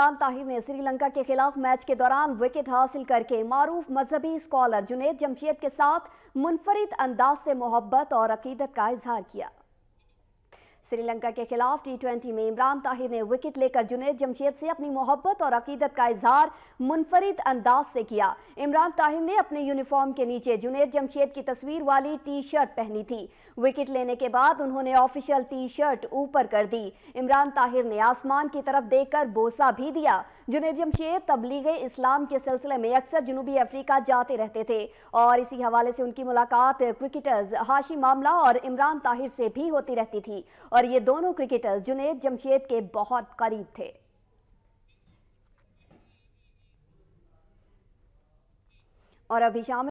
कप्तान ताहिर ने श्रीलंका के खिलाफ मैच के दौरान विकेट हासिल करके मारूफ मजहबी स्कॉलर जुनेद जमशेद के साथ मुनफरद अंदाज से मोहब्बत और अकीदत का इजहार किया श्रीलंका के खिलाफ टी में इमरान ताहिर ने विकेट लेकर जुनेद जमशेद से अपनी मोहब्बत और अकीदत का इजहार मुनफरद अंदाज से किया इमरान ताहिर ने अपने यूनिफॉर्म के नीचे जुनेद जमशेद की तस्वीर वाली टी शर्ट पहनी थी विकेट लेने के बाद उन्होंने ऑफिशियल टी शर्ट ऊपर कर दी इमरान ताहिर ने आसमान की तरफ देखकर बोसा भी दिया जुनेजियम जमशेद तबलीग इस्लाम के सिलसिले में अक्सर जनूबी अफ्रीका जाते रहते थे और इसी हवाले से उनकी मुलाकात क्रिकेटर्स हाशी मामला और इमरान ताहिर से भी होती रहती थी और ये दोनों क्रिकेटर्स जुनेद जमशेद के बहुत करीब थे और अभी शाम